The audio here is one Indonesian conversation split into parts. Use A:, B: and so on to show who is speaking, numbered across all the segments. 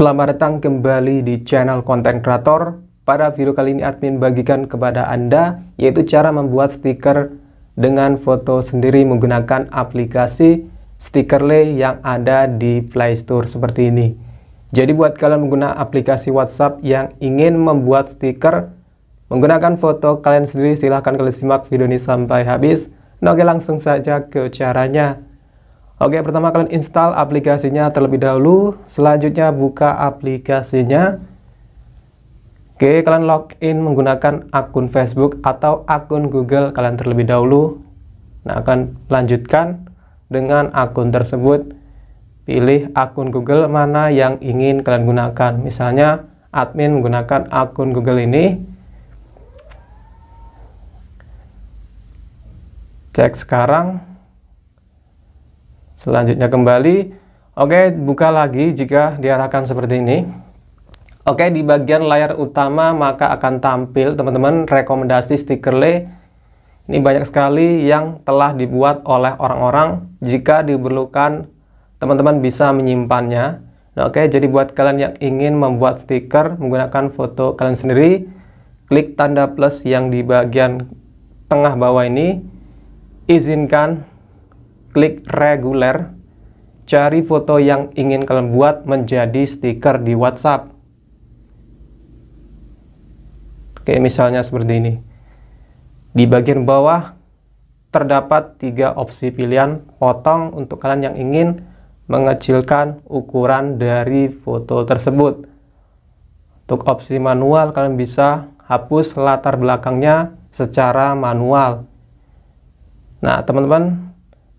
A: Selamat datang kembali di channel konten kreator. Pada video kali ini admin bagikan kepada Anda yaitu cara membuat stiker dengan foto sendiri menggunakan aplikasi Stickerly yang ada di Play Store seperti ini. Jadi buat kalian pengguna aplikasi WhatsApp yang ingin membuat stiker menggunakan foto kalian sendiri silahkan kalian simak video ini sampai habis. Nah, oke langsung saja ke caranya. Oke, pertama kalian install aplikasinya terlebih dahulu. Selanjutnya buka aplikasinya. Oke, kalian login menggunakan akun Facebook atau akun Google kalian terlebih dahulu. Nah, akan lanjutkan dengan akun tersebut. Pilih akun Google mana yang ingin kalian gunakan. Misalnya, admin menggunakan akun Google ini. Cek sekarang. Selanjutnya kembali, oke buka lagi jika diarahkan seperti ini. Oke, di bagian layar utama maka akan tampil teman-teman rekomendasi stiker le. Ini banyak sekali yang telah dibuat oleh orang-orang. Jika diperlukan, teman-teman bisa menyimpannya. Nah, oke, jadi buat kalian yang ingin membuat stiker menggunakan foto kalian sendiri, klik tanda plus yang di bagian tengah bawah ini. Izinkan klik reguler, cari foto yang ingin kalian buat menjadi stiker di WhatsApp. Oke, misalnya seperti ini. Di bagian bawah terdapat tiga opsi pilihan potong untuk kalian yang ingin mengecilkan ukuran dari foto tersebut. Untuk opsi manual, kalian bisa hapus latar belakangnya secara manual. Nah, teman-teman,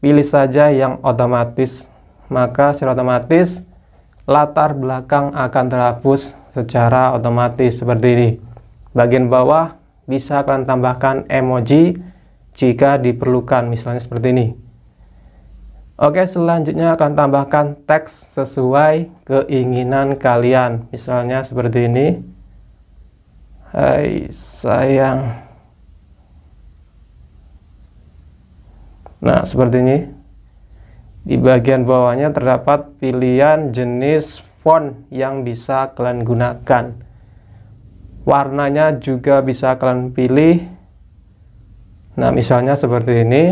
A: pilih saja yang otomatis. Maka secara otomatis latar belakang akan terhapus secara otomatis seperti ini. Bagian bawah bisa kalian tambahkan emoji jika diperlukan, misalnya seperti ini. Oke, selanjutnya akan tambahkan teks sesuai keinginan kalian. Misalnya seperti ini. Hai, sayang. Nah, seperti ini. Di bagian bawahnya terdapat pilihan jenis font yang bisa kalian gunakan. Warnanya juga bisa kalian pilih. Nah, misalnya seperti ini.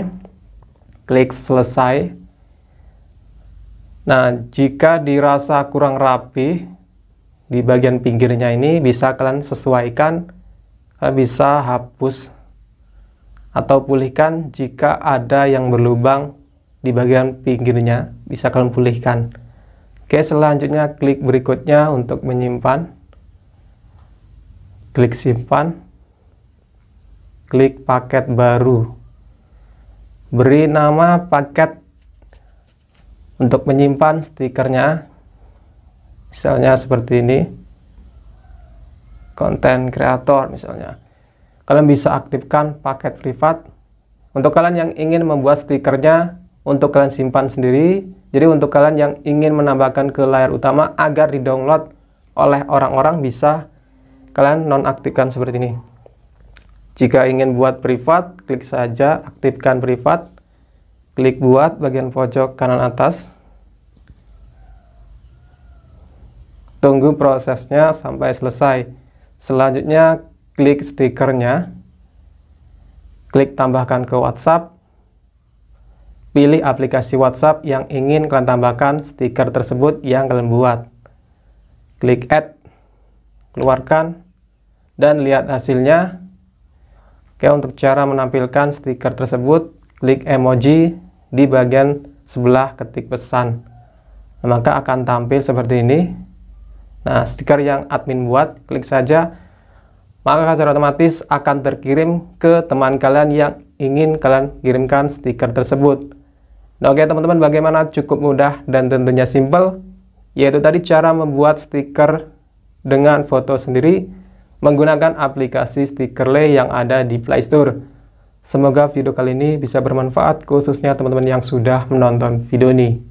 A: Klik selesai. Nah, jika dirasa kurang rapi di bagian pinggirnya ini bisa kalian sesuaikan, kalian bisa hapus atau pulihkan jika ada yang berlubang di bagian pinggirnya bisa kalian pulihkan oke selanjutnya klik berikutnya untuk menyimpan klik simpan klik paket baru beri nama paket untuk menyimpan stikernya misalnya seperti ini konten kreator misalnya kalian bisa aktifkan paket privat untuk kalian yang ingin membuat stikernya untuk kalian simpan sendiri jadi untuk kalian yang ingin menambahkan ke layar utama agar didownload oleh orang-orang bisa kalian nonaktifkan seperti ini jika ingin buat privat klik saja aktifkan privat klik buat bagian pojok kanan atas tunggu prosesnya sampai selesai selanjutnya klik stikernya, klik tambahkan ke WhatsApp, pilih aplikasi WhatsApp yang ingin kalian tambahkan stiker tersebut yang kalian buat. Klik add, keluarkan, dan lihat hasilnya. Oke, untuk cara menampilkan stiker tersebut, klik emoji di bagian sebelah ketik pesan. Nah, maka akan tampil seperti ini. Nah, stiker yang admin buat, klik saja maka secara otomatis akan terkirim ke teman kalian yang ingin kalian kirimkan stiker tersebut. Nah, oke teman-teman, bagaimana cukup mudah dan tentunya simple, yaitu tadi cara membuat stiker dengan foto sendiri menggunakan aplikasi Stickerly yang ada di Play Store. Semoga video kali ini bisa bermanfaat khususnya teman-teman yang sudah menonton video ini.